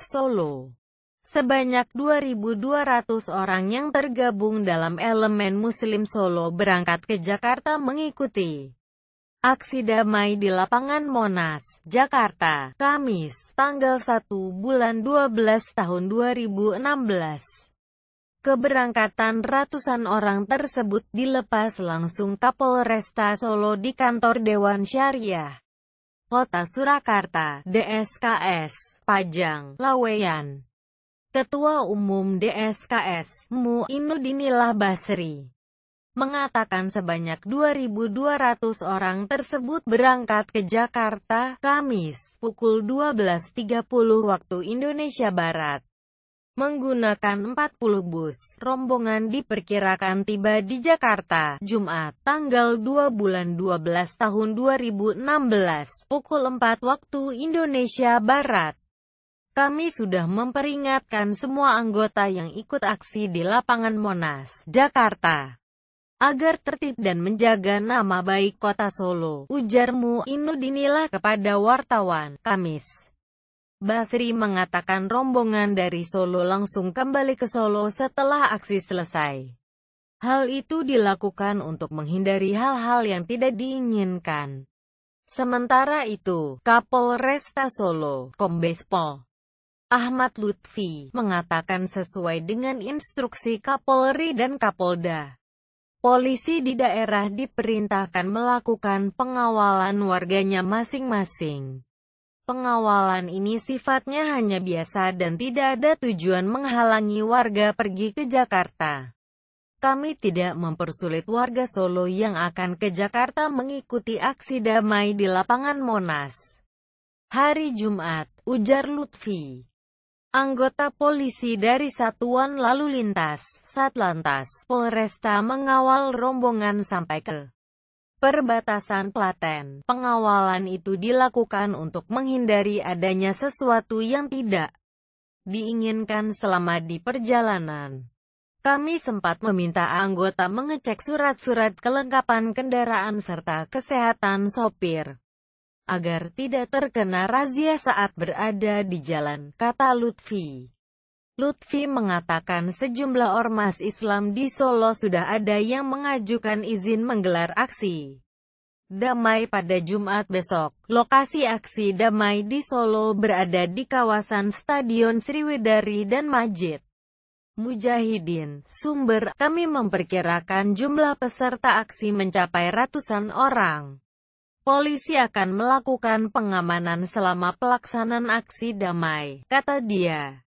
Solo. Sebanyak 2.200 orang yang tergabung dalam elemen Muslim Solo berangkat ke Jakarta mengikuti aksi damai di lapangan Monas, Jakarta, Kamis, tanggal 1 bulan 12 tahun 2016. Keberangkatan ratusan orang tersebut dilepas langsung Kapolresta Solo di kantor Dewan Syariah. Kota Surakarta, DSKS, Pajang, Laweyan. Ketua Umum DSKS, Mu Inudinilah Basri, mengatakan sebanyak 2.200 orang tersebut berangkat ke Jakarta, Kamis, pukul 12.30 waktu Indonesia Barat menggunakan 40 bus. Rombongan diperkirakan tiba di Jakarta, Jumat, tanggal 2 bulan 12 tahun 2016, pukul 4 waktu Indonesia Barat. Kami sudah memperingatkan semua anggota yang ikut aksi di lapangan Monas, Jakarta, agar tertib dan menjaga nama baik kota Solo, ujar Mu Inu dinilah kepada wartawan, Kamis. Basri mengatakan rombongan dari Solo langsung kembali ke Solo setelah aksi selesai. Hal itu dilakukan untuk menghindari hal-hal yang tidak diinginkan. Sementara itu, Kapolresta Solo, Kombes Pol Ahmad Lutfi, mengatakan sesuai dengan instruksi Kapolri dan Kapolda. Polisi di daerah diperintahkan melakukan pengawalan warganya masing-masing. Pengawalan ini sifatnya hanya biasa dan tidak ada tujuan menghalangi warga pergi ke Jakarta. Kami tidak mempersulit warga Solo yang akan ke Jakarta mengikuti aksi damai di lapangan Monas. Hari Jumat, ujar Lutfi. Anggota polisi dari Satuan Lalu Lintas, Satlantas, Polresta mengawal rombongan sampai ke perbatasan Klaten. Pengawalan itu dilakukan untuk menghindari adanya sesuatu yang tidak diinginkan selama di perjalanan. Kami sempat meminta anggota mengecek surat-surat kelengkapan kendaraan serta kesehatan sopir agar tidak terkena razia saat berada di jalan, kata Lutfi. Lutfi mengatakan sejumlah ormas Islam di Solo sudah ada yang mengajukan izin menggelar aksi damai pada Jumat besok. Lokasi aksi damai di Solo berada di kawasan Stadion Sriwedari dan Majid. Mujahidin, sumber, kami memperkirakan jumlah peserta aksi mencapai ratusan orang. Polisi akan melakukan pengamanan selama pelaksanaan aksi damai, kata dia.